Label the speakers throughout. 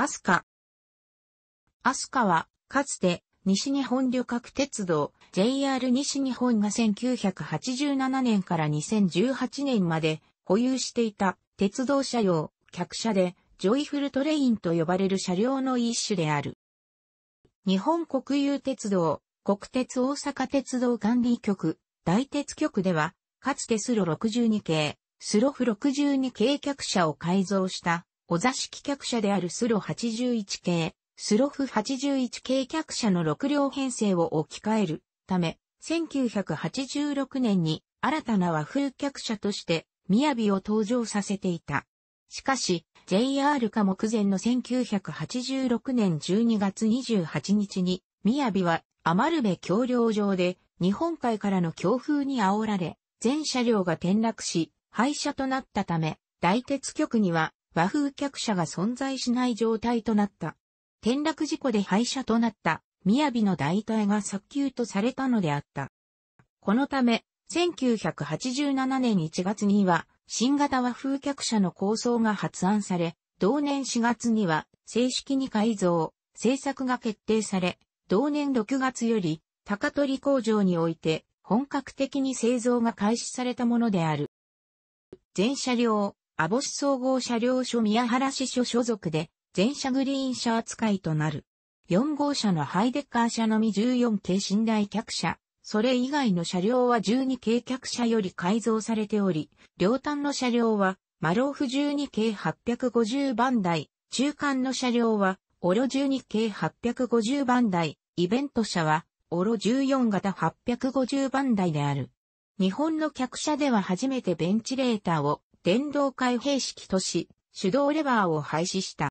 Speaker 1: アスカ。アスカは、かつて、西日本旅客鉄道、JR 西日本が1987年から2018年まで保有していた鉄道車両、客車で、ジョイフルトレインと呼ばれる車両の一種である。日本国有鉄道、国鉄大阪鉄道管理局、大鉄局では、かつてスロ62系、スロフ62系客車を改造したお座敷客車であるスロ81系、スロフ81系客車の6両編成を置き換えるため、1986年に新たな和風客車として、雅を登場させていた。しかし、JR 化目前の1986年12月28日に、雅は余るべ橋梁上で日本海からの強風に煽られ、全車両が転落し、廃車となったため、大鉄局には和風客車が存在しない状態となった。転落事故で廃車となった、びの代替が早急とされたのであった。このため、1987年1月には、新型和風客車の構想が発案され、同年4月には正式に改造、製作が決定され、同年6月より高取工場において本格的に製造が開始されたものである。全車両、ボシ総合車両所宮原支所所属で、全車グリーン車扱いとなる。4号車のハイデッカー車のみ14系寝台客車、それ以外の車両は12系客車より改造されており、両端の車両は、マローフ12系850番台、中間の車両は、オロ12系850番台、イベント車は、オロ14型850番台である。日本の客車では初めてベンチレーターを電動開閉式とし、手動レバーを廃止した。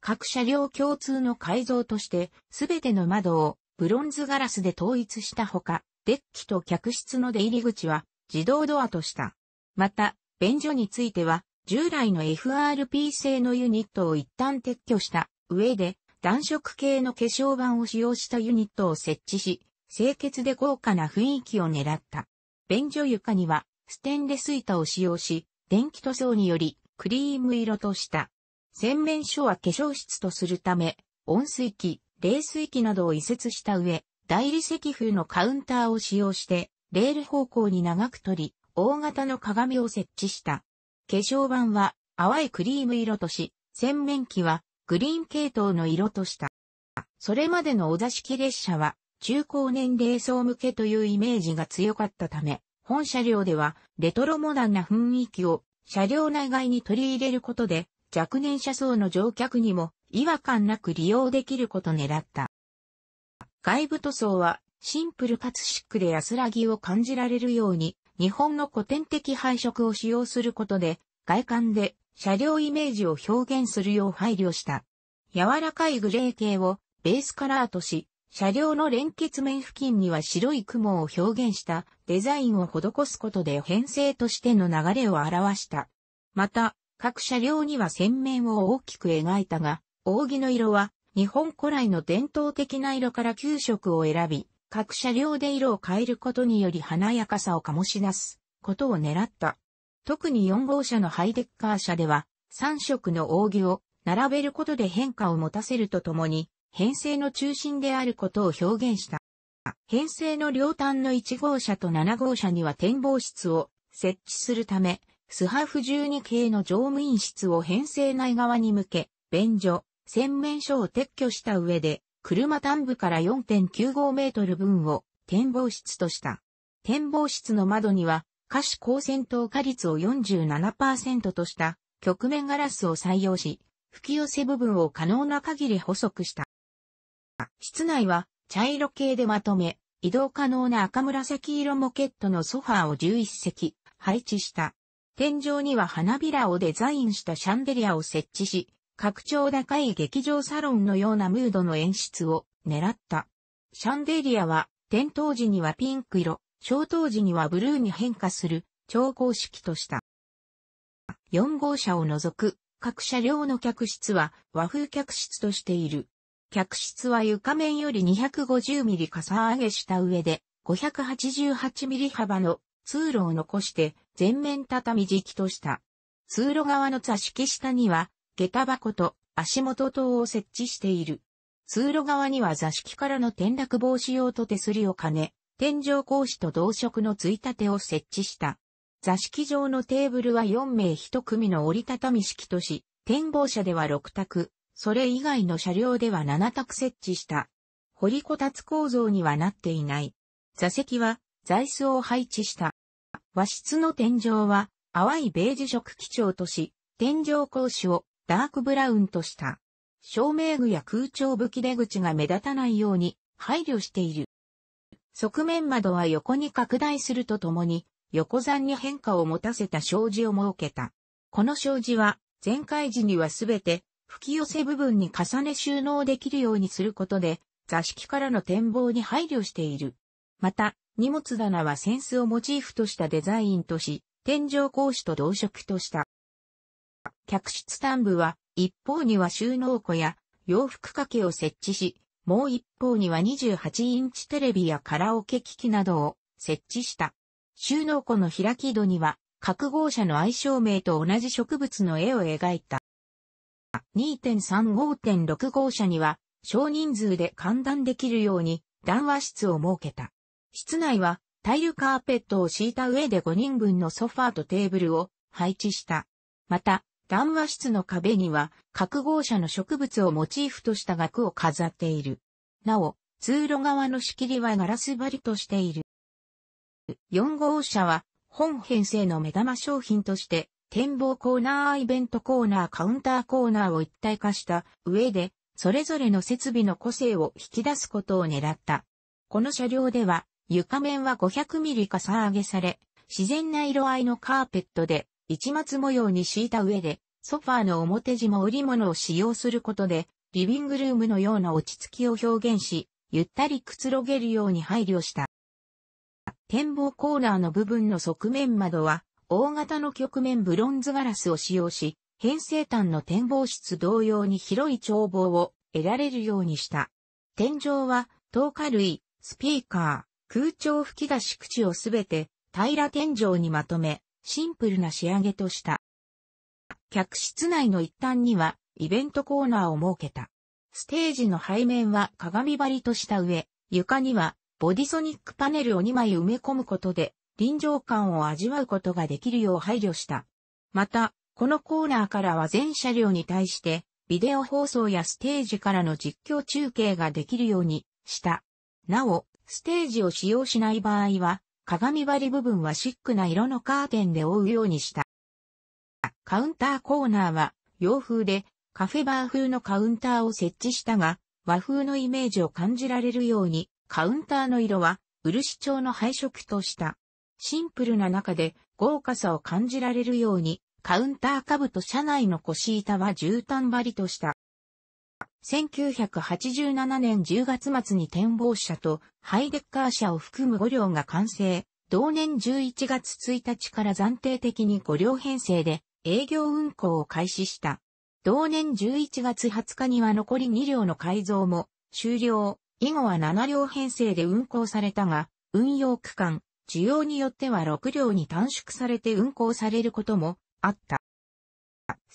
Speaker 1: 各車両共通の改造として、すべての窓をブロンズガラスで統一したほか、デッキと客室の出入り口は自動ドアとした。また、便所については、従来の FRP 製のユニットを一旦撤去した上で、暖色系の化粧板を使用したユニットを設置し、清潔で豪華な雰囲気を狙った。便所床にはステンレス板を使用し、電気塗装により、クリーム色とした。洗面所は化粧室とするため、温水器、冷水器などを移設した上、大理石風のカウンターを使用して、レール方向に長く取り、大型の鏡を設置した。化粧板は淡いクリーム色とし、洗面器はグリーン系統の色とした。それまでのお座敷列車は中高年齢層向けというイメージが強かったため、本車両では、レトロモダンな雰囲気を車両内外に取り入れることで、若年車層の乗客にも違和感なく利用できることを狙った。外部塗装はシンプルかつシックで安らぎを感じられるように、日本の古典的配色を使用することで、外観で車両イメージを表現するよう配慮した。柔らかいグレー系をベースカラーとし、車両の連結面付近には白い雲を表現したデザインを施すことで編成としての流れを表した。また、各車両には線面を大きく描いたが、扇の色は日本古来の伝統的な色から9色を選び、各車両で色を変えることにより華やかさを醸し出すことを狙った。特に4号車のハイデッカー車では3色の扇を並べることで変化を持たせるとともに編成の中心であることを表現した。編成の両端の1号車と7号車には展望室を設置するため、スハフ12系の乗務員室を編成内側に向け、便所、洗面所を撤去した上で、車端部から4.95メートル分を展望室とした。展望室の窓には、可視光線透過率を47%とした、曲面ガラスを採用し、吹き寄せ部分を可能な限り細くした。室内は茶色系でまとめ、移動可能な赤紫色モケットのソファーを11席配置した。天井には花びらをデザインしたシャンデリアを設置し、拡張高い劇場サロンのようなムードの演出を狙った。シャンデリアは、点灯時にはピンク色、消灯時にはブルーに変化する調光式とした。4号車を除く各車両の客室は和風客室としている。客室は床面より 250mm かさ上げした上で、588mm 幅の通路を残して全面畳敷きとした。通路側の座敷下には、下駄箱と足元等を設置している。通路側には座敷からの転落防止用と手すりを兼ね、天井格子と同色のついたてを設置した。座敷上のテーブルは4名1組の折りたたみ式とし、展望車では6卓、それ以外の車両では7択設置した。掘りこたつ構造にはなっていない。座席は座椅子を配置した。和室の天井は淡いベージュ色基調とし、天井格子をダークブラウンとした。照明具や空調武器出口が目立たないように配慮している。側面窓は横に拡大するとともに、横山に変化を持たせた障子を設けた。この障子は、前回時にはすべて吹き寄せ部分に重ね収納できるようにすることで、座敷からの展望に配慮している。また、荷物棚はセンスをモチーフとしたデザインとし、天井格子と同色とした。客室端部は、一方には収納庫や洋服掛けを設置し、もう一方には28インチテレビやカラオケ機器などを設置した。収納庫の開き戸には、各号車の愛称名と同じ植物の絵を描いた。2.3.5.6号車には少人数で観覧できるように談話室を設けた。室内はタイルカーペットを敷いた上で5人分のソファーとテーブルを配置した。また、談話室の壁には各号車の植物をモチーフとした額を飾っている。なお、通路側の仕切りはガラス張りとしている。4号車は本編成の目玉商品として展望コーナーイベントコーナーカウンターコーナーを一体化した上で、それぞれの設備の個性を引き出すことを狙った。この車両では、床面は500ミリかさ上げされ、自然な色合いのカーペットで、市松模様に敷いた上で、ソファーの表地も織物を使用することで、リビングルームのような落ち着きを表現し、ゆったりくつろげるように配慮した。展望コーナーの部分の側面窓は、大型の局面ブロンズガラスを使用し、編成端の展望室同様に広い眺望を得られるようにした。天井は、透過類、スピーカー、空調吹き出し口をすべて平ら天井にまとめ、シンプルな仕上げとした。客室内の一端にはイベントコーナーを設けた。ステージの背面は鏡張りとした上、床にはボディソニックパネルを2枚埋め込むことで臨場感を味わうことができるよう配慮した。また、このコーナーからは全車両に対して、ビデオ放送やステージからの実況中継ができるようにした。なお、ステージを使用しない場合は、鏡張り部分はシックな色のカーテンで覆うようにした。カウンターコーナーは洋風でカフェバー風のカウンターを設置したが、和風のイメージを感じられるように、カウンターの色は漆調の配色とした。シンプルな中で豪華さを感じられるように、カウンター株と車内の腰板は絨毯張りとした。1987年10月末に展望車とハイデッカー車を含む5両が完成。同年11月1日から暫定的に5両編成で営業運行を開始した。同年11月20日には残り2両の改造も終了。以後は7両編成で運行されたが、運用区間、需要によっては6両に短縮されて運行されることもあった。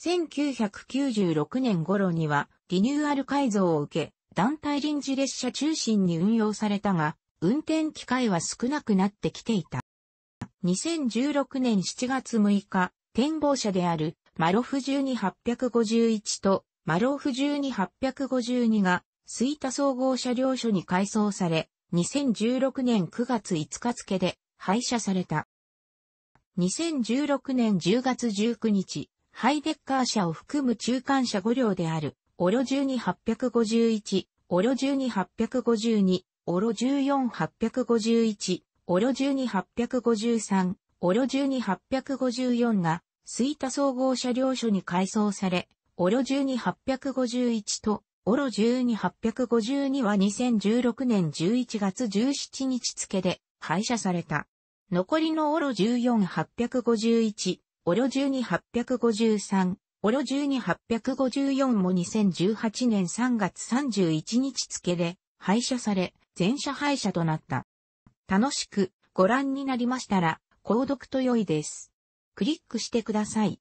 Speaker 1: 1996年頃にはリニューアル改造を受け、団体臨時列車中心に運用されたが、運転機会は少なくなってきていた。2016年7月6日、展望車であるマロフ12851とマロフ12852が吹田総合車両所に改装され、2016年9月5日付で廃車された。2016年10月19日、ハイデッカー車を含む中間車5両である、オロ12851、オロ12852、オロ14851、オロ12853、オロ12854が、吹田総合車両所に改装され、オロ12851と、オロ12852は2016年11月17日付で、廃車された。残りのオロ14851、オロ12853、オロ12854も2018年3月31日付で廃車され、全車廃車となった。楽しくご覧になりましたら、購読と良いです。クリックしてください。